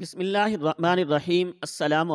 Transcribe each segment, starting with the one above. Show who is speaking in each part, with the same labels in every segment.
Speaker 1: बिसमीम अल्लाम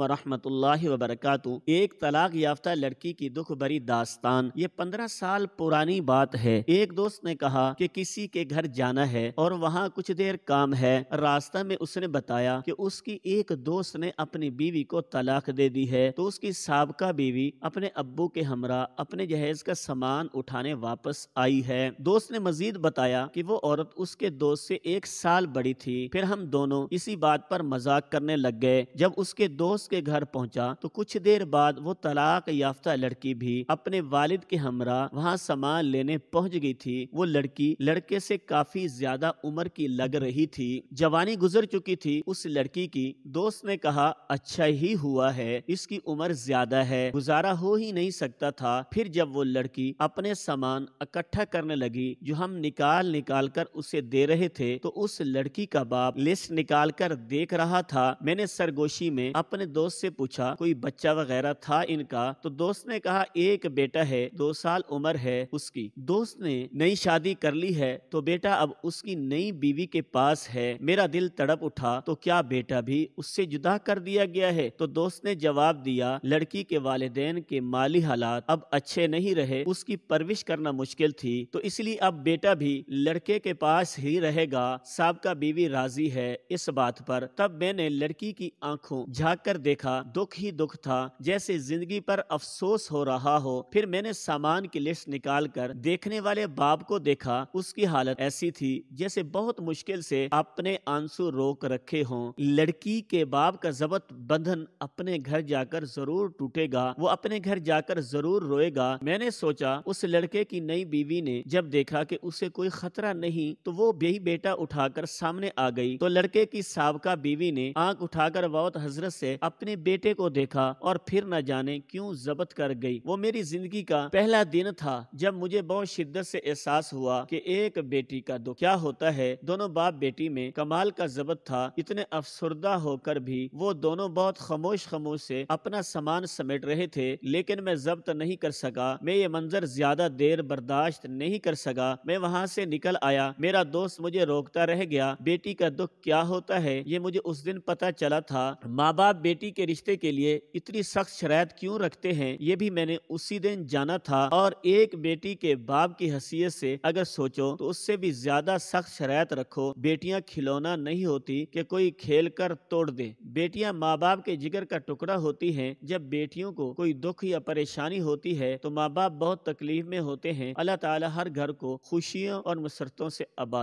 Speaker 1: वरहमतुल्लाहि वबरकातु एक तलाक याफ्ता लड़की की दुख भरी दास्तान ये पंद्रह साल पुरानी बात है एक दोस्त ने कहा कि किसी के घर जाना है और वहाँ कुछ देर काम है रास्ता में उसने बताया कि उसकी एक दोस्त ने अपनी बीवी को तलाक दे दी है तो उसकी सबका बीवी अपने अब्बू के हमरा अपने जहेज का सामान उठाने वापस आई है दोस्त ने मजीद बताया की वो औरत उसके दोस्त से एक साल बड़ी थी फिर हम दोनों इसी बात पर मजाक करने लग गए जब उसके दोस्त के घर पहुंचा तो कुछ देर बाद वो तलाक याफ्ता लड़की भी अपने वालिद के हमरा वहाँ सामान लेने पहुंच गई थी वो लड़की लड़के से काफी ज्यादा उम्र की लग रही थी जवानी गुजर चुकी थी उस लड़की की दोस्त ने कहा अच्छा ही हुआ है इसकी उम्र ज्यादा है गुजारा हो ही नहीं सकता था फिर जब वो लड़की अपने सामान इकट्ठा करने लगी जो हम निकाल निकाल कर उसे दे रहे थे तो उस लड़की का बाप लिस्ट निकाल कर कर देख रहा था मैंने सरगोशी में अपने दोस्त से पूछा कोई बच्चा वगैरह था इनका तो दोस्त ने कहा एक बेटा है दो साल उम्र है उसकी दोस्त ने नई शादी कर ली है तो बेटा अब उसकी नई बीवी के पास है मेरा दिल तड़प उठा तो क्या बेटा भी उससे जुदा कर दिया गया है तो दोस्त ने जवाब दिया लड़की के वालदेन के माली हालात अब अच्छे नहीं रहे उसकी परविश करना मुश्किल थी तो इसलिए अब बेटा भी लड़के के पास ही रहेगा साहब का बीवी राजी है इस बात हाथ पर तब मैंने लड़की की आंखों झाँक कर देखा दुख ही दुख था जैसे जिंदगी पर अफसोस हो रहा हो फिर मैंने सामान की लिस्ट निकाल कर देखने वाले बाप को देखा उसकी हालत ऐसी थी जैसे बहुत मुश्किल से अपने आंसू रोक रखे हों लड़की के बाप का जबत बंधन अपने घर जाकर जरूर टूटेगा वो अपने घर जाकर जरूर रोएगा मैंने सोचा उस लड़के की नई बीवी ने जब देखा कि उसे कोई खतरा नहीं तो वो यही बेटा उठाकर सामने आ गई तो लड़के की साबका बीवी ने आंख उठाकर बहुत हजरत से अपने बेटे को देखा और फिर न जाने क्यों जबत कर गई वो मेरी जिंदगी का पहला दिन था जब मुझे बहुत शिद्दत से एहसास हुआ कि एक बेटी का दुख क्या होता है दोनों बाप बेटी में कमाल का जबत था इतने अफसरदा होकर भी वो दोनों बहुत खामोश खामोश से अपना सामान समेट रहे थे लेकिन मैं जब्त नहीं कर सका मैं ये मंजर ज्यादा देर बर्दाश्त नहीं कर सका मैं वहाँ से निकल आया मेरा दोस्त मुझे रोकता रह गया बेटी का दुख क्या होता है है ये मुझे उस दिन पता चला था माँ बाप बेटी के रिश्ते के लिए इतनी सख्त शरायत क्यों रखते हैं ये भी मैंने उसी दिन जाना था और एक बेटी के बाप की हसीियत से अगर सोचो तो उससे भी ज्यादा सख्त शरायत रखो बेटियां खिलौना नहीं होती कि कोई खेल कर तोड़ दे बेटियां माँ बाप के जिगर का टुकड़ा होती हैं जब बेटियों को कोई दुख या परेशानी होती है तो माँ बाप बहुत तकलीफ में होते हैं अल्लाह ताला हर घर को खुशियों और मुसरतों से आबाद